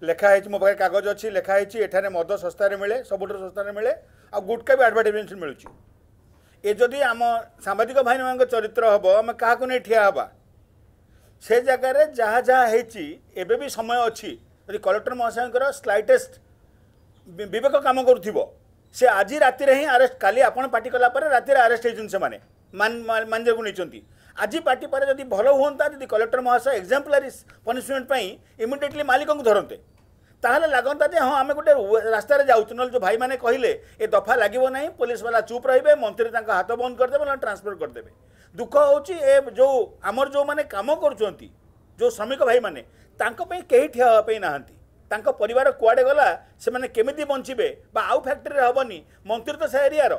ଲେଖା ହେଇଛି ମୋ ପାଖରେ କାଗଜ ଅଛି ଲେଖା ହେଇଛି ଏଠାରେ ମଦ ଶସ୍ତାରେ ମିଳେ ସବୁଠାରୁ ଶସ୍ତାରେ ମିଳେ ଆଉ ଗୁଟକା ବି ଆଡ଼ଭର୍ଟାଇଜମେଣ୍ଟ ମିଳୁଛି ଏ ଯଦି ଆମ ସାମ୍ବାଦିକ ଭାଇମାନଙ୍କ ଚରିତ୍ର ହେବ ଆମେ କାହାକୁ ନେଇ ଠିଆ ହେବା ସେ ଜାଗାରେ ଯାହା ଯାହା ହେଇଛି ଏବେ ବି ସମୟ ଅଛି ଯଦି କଲେକ୍ଟର ମହାଶୟଙ୍କର ସ୍ଲାଇଟେଷ୍ଟ ବିବେକ କାମ କରୁଥିବ ସେ ଆଜି ରାତିରେ ହିଁ ଆରେଷ୍ଟ କାଲି ଆପଣ ପାର୍ଟି କଲା ପରେ ରାତିରେ ଆରେଷ୍ଟ ହେଇଛନ୍ତି ସେମାନେ ମାନ୍ୟକୁ ନେଇଛନ୍ତି আজি পার্টি পরে যদি ভালো হুঁতা যদি কলেক্টর মহাশয় এক্সাম্পলারি পনিশমেন্ট পাই ইমিডিয়েটলি মালিককে ধরতে তাহলে লাগন্তা যে হ্যাঁ আমি গোটে রাস্তায় যাচ্ছু নহলে যে ভাই মানে কহিলে এ দফা লাগিব না পুলিশবালা চুপ রহবে মন্ত্রী তাঁর হাত বন্ধ করেদেবে না ট্রান্সফর করেদেবে দুঃখ হচ্ছে এ যে আমার যে কাম করছেন যে শ্রমিক ভাই মানে তাঁপাই কেহি ঠিয়া হওয়া না তাঁক পরিবার কুয়াড়ে গলা সে কেমিতি বঞ্চবে বা আউ ফ্যাক্টরি হবনি মন্ত্রী তো সে এরিয়ার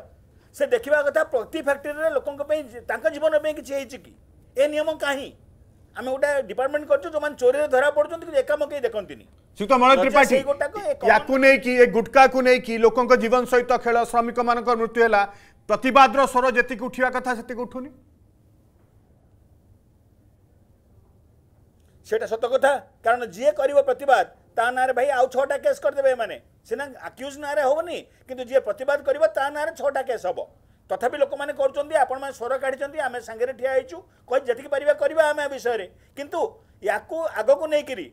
ସେ ଦେଖିବା କଥା ପ୍ରତି ଫ୍ୟାକ୍ଟ୍ରିରେ ଲୋକଙ୍କ ପାଇଁ ତାଙ୍କ ଜୀବନ ପାଇଁ କିଛି ହେଇଛି କି ଏ ନିୟମ କାହିଁ ଆମେ ଗୋଟେ ଡିପାର୍ଟମେଣ୍ଟ କରିଛୁ ଯେଉଁମାନେ ଚୋରିରେ ଧରା ପଡ଼ୁଛନ୍ତି କିନ୍ତୁ ଏକାମ କେହି ଦେଖନ୍ତିନି ଶ୍ରୀଯୁକ୍ତ ମଳ ତ୍ରିପାଠୀ ୟାକୁ ନେଇକି ଏ ଗୁଟକାକୁ ନେଇକି ଲୋକଙ୍କ ଜୀବନ ସହିତ ଖେଳ ଶ୍ରମିକମାନଙ୍କ ମୃତ୍ୟୁ ହେଲା ପ୍ରତିବାଦର ସ୍ୱର ଯେତିକି ଉଠିବା କଥା ସେତିକି ଉଠୁନି ସେଇଟା ସତ କଥା କାରଣ ଯିଏ କରିବ ପ୍ରତିବାଦ ତା ନାଁରେ ଭାଇ ଆଉ ଛଅଟା କେସ୍ କରିଦେବେ ଏମାନେ ସିନା ଆକ୍ୟୁଜ୍ ନାଁରେ ହେବନି କିନ୍ତୁ ଯିଏ ପ୍ରତିବାଦ କରିବ ତା ନାଁରେ ଛଅଟା କେସ୍ ହେବ ତଥାପି ଲୋକମାନେ କରୁଛନ୍ତି ଆପଣମାନେ ସ୍ୱର କାଢ଼ିଛନ୍ତି ଆମେ ସାଙ୍ଗରେ ଠିଆ ହେଇଛୁ କହି ଯେତିକି ପାରିବା କରିବା ଆମେ ଏ ବିଷୟରେ କିନ୍ତୁ ୟାକୁ ଆଗକୁ ନେଇକିରି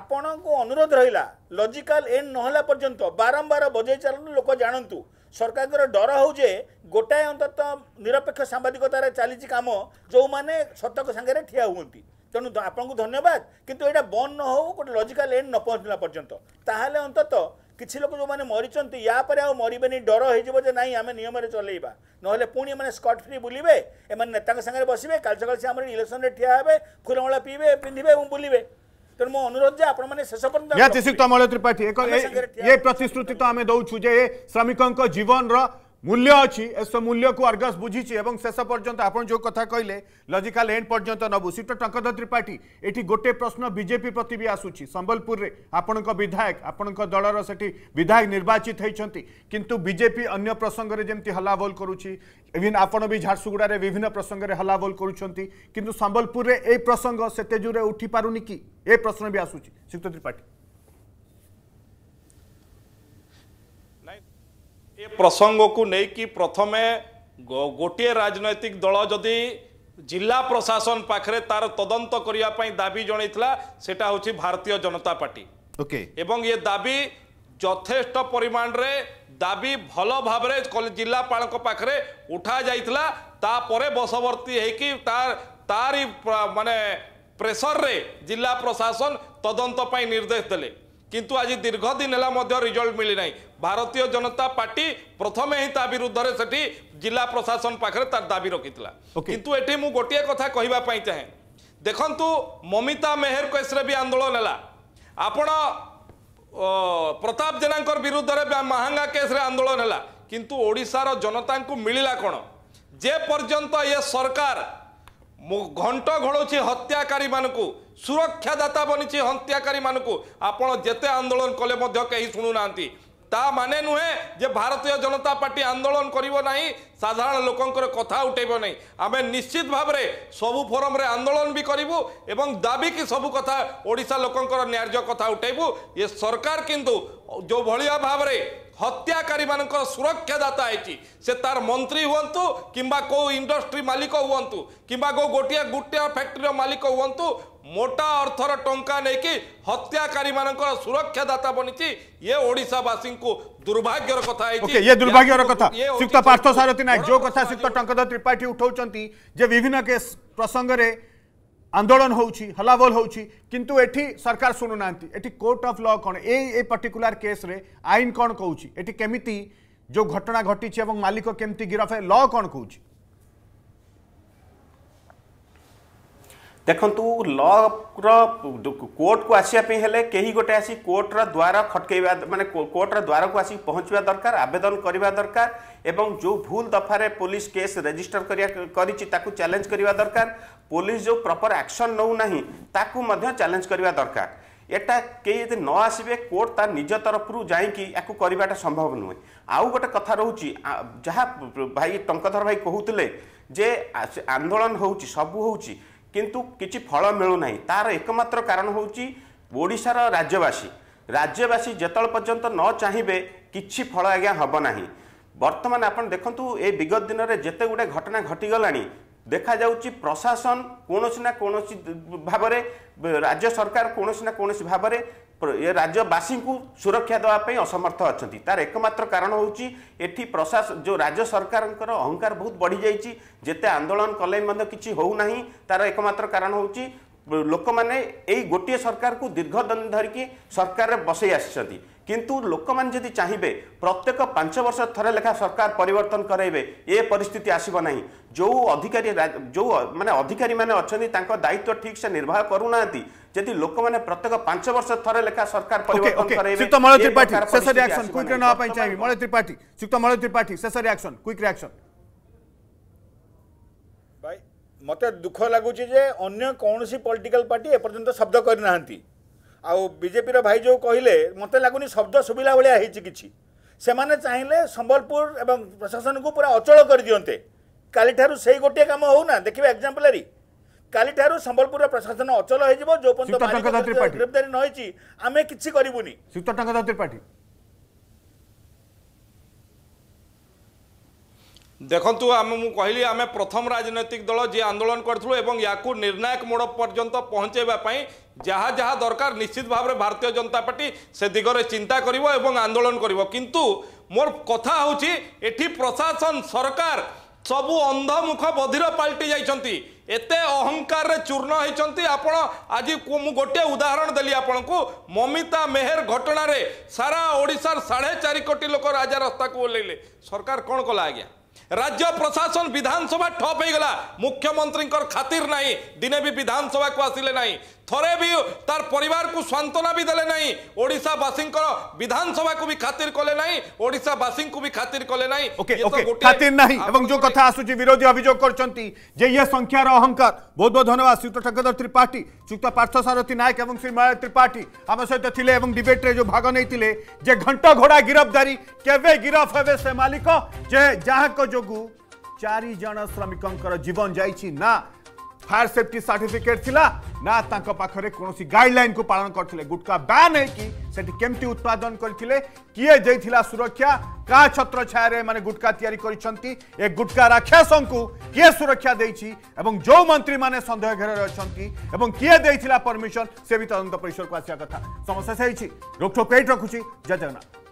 ଆପଣଙ୍କୁ ଅନୁରୋଧ ରହିଲା ଲଜିକାଲ୍ ଏଣ୍ଡ ନହେଲା ପର୍ଯ୍ୟନ୍ତ ବାରମ୍ବାର ବଜେଇ ଚାଲନ୍ତୁ ଲୋକ ଜାଣନ୍ତୁ ସରକାରଙ୍କର ଡର ହେଉ ଯେ ଗୋଟାଏ ଅନ୍ତତଃ ନିରପେକ୍ଷ ସାମ୍ବାଦିକତାରେ ଚାଲିଛି କାମ ଯେଉଁମାନେ ସତକ ସାଙ୍ଗରେ ଠିଆ ହୁଅନ୍ତି তেমন আপনার ধন্যবাদ কিন্তু এটা বন্ধ ন হোক গোটে লজিকাল এন্ড ন পৌঁছলা পর্যন্ত তাহলে অন্তত কিছু লোক যে মরিছেন ইয়াপরে মরবেনি ডর হয়ে যাব যে না আমি নিয়মের চলাইবা নহলে পুঁজি এমন স্কট ফ্রি বুলবে এমন নেতা সাংরে বসবে কাল সকাল সে আমার ইলেকশনরে ঠিয়া হবে ফুলমলা পিবে পিঁধবে এবং বুলবে ତେଣୁ ମୋ ଅନୁରୋଧ ଯେ ଆପଣମାନେ ଶେଷ ପର୍ଯ୍ୟନ୍ତ ନିହାତି ଶ୍ରୀଯୁକ୍ତ ଅମଳ ତ୍ରିପାଠୀ ଏକ ଏ ପ୍ରତିଶ୍ରୁତି মূল্য অছি এসব মূল্যকু আর্গস বুঝিছি এবং শেষ পর্যন্ত আপনার যে কথা কহিলেন লজিকাল এন্ড পর্যন্ত নবু সিট টঙ্কধর ত্রিপাঠী এটি গোটে প্রশ্ন বিজেপি প্রতি বি আসুচি সম্বলপুরে আপনার বিধায়ক আপনার দলর সেটি বিধায়ক নির্বাচিত হয়েছেন কিন্তু বিজেপি অন্য প্রসঙ্গে যেমন হল্লাবোল করুছি ইভিন আপনার বি ঝারসুগুড়ার বিভিন্ন প্রসঙ্গে হল্লাবোল করছেন কিন্তু সম্বলপুরে এই প্রসঙ্গ সেতে জোরে উঠি পারুনি কি এই প্রশ্ন বি আসুচি সিক্ত ত্রিপাঠী প্রসঙ্গকু নেইকি প্রথমে ଗୋଟିଏ ରାଜନୈତିକ ଦଳ ଯଦି ଜିଲ୍ଲା ପ୍ରଶାସନ ପାଖରେ ତାର ତଦନ୍ତ କରିବା ପାଇଁ ଦାବି ଜଣାଇଥିଲା ସେଟା ହେଉଛି ଭାରତୀୟ ଜନତା ପାର୍ଟି ଓକେ ଏବଂ ଏ ଦାବି ଯଥେଷ୍ଟ ପରିମାଣରେ ଦାବି ଭଲ ଭାବରେ ଜିଲ୍ଲାପାଳଙ୍କ ପାଖରେ ଉଠାଯାଇଥିଲା ତାପରେ ବଶବର୍ତ୍ତୀ ହେଇକି ତାରି ମାନେ ପ୍ରେସରରେ ଜିଲ୍ଲା ପ୍ରଶାସନ ତଦନ୍ତ ପାଇଁ ନିର୍ଦ୍ଦେଶ ଦେଲେ কিন্তু আজ দীর্ঘদিন হল রিজল্ট মিলি না ভারতীয় জনতা পার্টি প্রথমে হি তা বিরুদ্ধে সেটি জেলা প্রশাসন পাখে তার দাবি রকি কিন্তু এটি মু গোটিয়ে কথা কহা চাহে দেখন্তু মমিতা মেহের কেস্রে বি আন্দোলন হল আপন প্রতাপ জেলাঙ্কর বিরুদ্ধে মাহাঙ্গা কেস্রে আন্দোলন হল কিন্তু ওড়িশার জনতা মিলিলা কোণ যে পর্যন্ত ইয়ে সরকার ঘণ্ট ঘোড়ুଛି ହତ୍ୟାକାରୀମାନଙ୍କୁ ସୁରକ୍ଷାଦାତା ବନିଛି ହତ୍ୟାକାରୀମାନଙ୍କୁ ଆପଣ ଯେତେ ଆନ୍ଦୋଳନ କଲେ ମଧ୍ୟ କେହି ଶୁଣୁନାହାନ୍ତି তা মানে নুহে যে ভারতীয় জনতা পার্টি আন্দোলন করিব না সাধারণ লোকের কথা উঠাইব না আমি নিশ্চিত ভাবে সবু ফোরমে আন্দোলন বি করবু এবং দাবি কি সবু কথা ওড়শা লোকঙ্কর ন্যায্য কথা উঠাইবু এ সরকার কিন্তু যেভাবে ভাবে হত্যাকারী মানক সুরক্ষাদাতা হয়েছি সে তার মন্ত্রী হুঁতু কিংবা কেউ ইন্ডস্ট্রি মালিক হুঁতু কিংবা কেউ গোটিয়া গোটিয়ে ফ্যাক্টরি মালিক হুঁতু मोटा अर्थर टा नहीं हत्याकारी मान सुरक्षादाता बनी ये ओडावासी को दुर्भाग्य कथा ओके ये दुर्भाग्य कथा सुक्त पार्थ सारथी नायक जो कथा सुक्त टंकद त्रिपाठी उठाऊँ जे विभिन्न के प्रसंग आंदोलन होलाबोल हो किंतु एटी सरकार शुणुना कोर्ट अफ ल कौन ए पर्टिकुला केस आईन कौन कौन एटी केमी जो घटना घटी और मालिक केमती गिरफ्त ल कौन कौन ଦେଖନ୍ତୁ ଲ'ର କୋର୍ଟକୁ ଆସିବା ପାଇଁ ହେଲେ କେହି ଗୋଟେ ଆସି କୋର୍ଟର ଦ୍ୱାର ଖଟକେଇବା ମାନେ କୋର୍ଟର ଦ୍ୱାରକୁ ଆସି ପହଞ୍ଚିବା ଦରକାର ଆବେଦନ କରିବା ଦରକାର ଏବଂ ଯେଉଁ ଭୁଲ ଦଫାରେ ପୋଲିସ କେସ୍ ରେଜିଷ୍ଟର କରିବା କରିଛି ତାକୁ ଚ୍ୟାଲେଞ୍ଜ କରିବା ଦରକାର ପୋଲିସ ଯେଉଁ ପ୍ରପର ଆକ୍ସନ ନେଉନାହିଁ ତାକୁ ମଧ୍ୟ ଚ୍ୟାଲେଞ୍ଜ କରିବା ଦରକାର ଏଇଟା କେହି ଯଦି ନ ଆସିବେ କୋର୍ଟ ତା ନିଜ ତରଫରୁ ଯାଇକି ୟାକୁ କରିବାଟା ସମ୍ଭବ ନୁହେଁ ଆଉ গোটে କଥା ରହୁଛି ଯାହା ଭାଇ ଟଙ୍କଧର ଭାଇ କହୁଥିଲେ ଯେ ଆନ୍ଦୋଳନ ହେଉଛି ସବୁ ହେଉଛି কিন্তু କିଛି ଫଳ ମିଳୁନାହିଁ ତା'ର ଏକମାତ୍ର କାରଣ ହେଉଛି ଓଡ଼ିଶାର ରାଜ୍ୟବାସୀ ରାଜ୍ୟବାସୀ ଯେତେବେଳେ ପର୍ଯ୍ୟନ୍ତ ନ ଚାହିଁବେ କିଛି ଫଳ ଆଜ୍ଞା ହେବ ନାହିଁ ବର୍ତ୍ତମାନ ଆପଣ ଦେଖନ୍ତୁ ଏ ବିଗତ ଦିନରେ ଯେତେ ଗୁଡ଼ିଏ ଘଟଣା ଘଟିଗଲାଣି ଦେଖାଯାଉଛି ପ୍ରଶାସନ କୌଣସି ନା କୌଣସି ଭାବରେ ରାଜ୍ୟ ସରକାର କୌଣସି ନା କୌଣସି ଭାବରେ ଏ ରାଜ୍ୟବାସୀଙ୍କୁ ସୁରକ୍ଷା ଦେବା ପାଇଁ ଅସମର୍ଥ ଅଛନ୍ତି ତାର ଏକମାତ୍ର କାରଣ ହେଉଛି ଏଠି ପ୍ରଶାସନ ଯେଉଁ ରାଜ୍ୟ ସରକାରଙ୍କର ଅହଙ୍କାର ବହୁତ ବଢ଼ିଯାଇଛି ଯେତେ ଆନ୍ଦୋଳନ କଲେ ମଧ୍ୟ କିଛି ହେଉନାହିଁ ତାର ଏକମାତ୍ର କାରଣ ହେଉଛି ଲୋକମାନେ ଏଇ ଗୋଟିଏ ସରକାରକୁ ଦୀର୍ଘ ଦିନ ଧରିକି ସରକାରରେ ବସେଇ ଆସିଛନ୍ତି কিন্তু ଲୋକମାନେ ଯଦି ଚାହିଁବେ ପ୍ରତ୍ୟେକ ପାଞ୍ଚ ବର୍ଷ ଥରେ ଲେଖା ସରକାର ପରିବର୍ତ୍ତନ କରାଇବେ ଏ ପରିସ୍ଥିତି ଆସିବ ନାହିଁ ଯେଉଁ ଅଧିକାରୀ ଯେଉଁ ମାନେ ଅଧିକାରୀମାନେ ଅଛନ୍ତି ତାଙ୍କ ଦାୟିତ୍ୱ ଠିକ୍ ସେ ନିର୍ବାହ କରୁନାହାନ୍ତି ଯଦି ଲୋକମାନେ ପ୍ରତ୍ୟେକ ପାଞ୍ଚ ବର୍ଷ ଥରେ ଲେଖା ସରକାର ପରିବର୍ତ୍ତନ କରାଇବେ ଶ୍ରୀଯୁକ୍ତ ମଳ ତ୍ରିପାଠୀ ଶେଷ ରିଆକ୍ସନ କ୍ୱିକ୍ ନେବା ପାଇଁ ଚାହିଁବି ମଳ ତ୍ରିପାଠୀ ଶ୍ରୀଯୁକ୍ତ ମଳ ତ୍ରିପାଠୀ ଶେଷ ରିଆକ୍ସନ କ୍ୱିକ୍ ରିଆକ୍ସନ ଭାଇ ମୋତେ ଦୁଃଖ ଲାଗୁଛି ଯେ ଅନ୍ୟ କୌଣସି ପଲିଟିକାଲ ପାର୍ଟି ଏପର୍ଯ୍ୟନ୍ତ ଶବ୍ଦ କରିନାହାନ୍ତି ଆଉ ବିଜେପିର ଭାଇ ଯେଉଁ କହିଲେ ମୋତେ ଲାଗୁନି ଶବ୍ଦ ଶୁଭିଲା ଭଳିଆ ହେଇଛି କିଛି ସେମାନେ ଚାହିଁଲେ ସମ୍ବଲପୁର ଏବଂ ପ୍ରଶାସନକୁ ପୁରା ଅଚଳ କରିଦିଅନ୍ତେ କାଲିଠାରୁ ସେଇ ଗୋଟିଏ କାମ ହେଉନା ଦେଖିବେ ଏକ୍ଜାମ୍ପଲାରୀ କାଲିଠାରୁ ସମ୍ବଲପୁରର ପ୍ରଶାସନ ଅଚଳ ହେଇଯିବ ଯେଉଁ ପର୍ଯ୍ୟନ୍ତ ଗିରଫଦାରୀ ନ ହେଇଛି ଆମେ କିଛି କରିବୁନି ସୁତ ଟଙ୍କା ଦାତ୍ରୀ ପାର୍ଟି দেখন্তু আমি মু কহিলি আমি প্রথম রাজনৈতিক দল যে আন্দোলন করলু এবং ইয়াকু নির্ণায়ক মোড় পর্যন্ত পৌঁছাইবা যাহা যাহা দরকার নিশ্চিত ভাবে ভারতীয় জনতা পার্টি সে দিগরে চিন্তা করিব এবং আন্দোলন করিব কিন্তু মোর কথা হচ্ছে এটি প্রশাসন সরকার সবু অন্ধমুখ বধির পাল্টি যাইছেন এতে অহংকার চূর্ণ হয়েছেন আপনার আজ গোটে উদাহরণ দেলি আপনার মমিতা মেহের ঘটনার সারা ওড়শার সাড়ে চারি কোটি লোক রাজা রাস্তাকে ওলাইলে সরকার কণ কলা আজ্ঞা राज्य प्रशासन विधानसभा ठप होगा मुख्यमंत्री खातिर ना दिने भी विधानसभा को आसिले ना थे भी तार पर सांत्वना भी देशावासी विधानसभा को भी खातिर कले ना ओडावासी को भी खातिर कले ना तो खातिर ना जो कथ आस विरोधी अभियोग कर संख्यार अहंकार बहुत बहुत धन्यवाद श्री ठकदर त्रिपाठी श्रीयुक्त पार्थ सारथी नायक और श्री माया त्रिपाठी आम सहित थे डिबेट्रे जो भाग नहीं जे घंट घोड़ा गिरफदारी केवे गिरफ हे से मालिक जे जहाँ जो चारज श्रमिकों जीवन जाइए फायर सेफ्टी सर्टिफिकेट थिला ना तांका पाखरे कोनोसी गाइडलाइन को पालन करथिले गुटका बैन है कि सेठी उत्पादन करथिले किए जेथिला सुरक्षा का छत्र छाय माने गुटका या करिसंती ए गुटका राक्षस को किए सुरक्षा देछि एवं जो मंत्री माने संदेह घेर अच्छा एवं किए देथिला परमिशन से भी तदंत परिसर को आसिया कथा समस्या सेहि रोकठोक एट रखुछि जय जगन्नाथ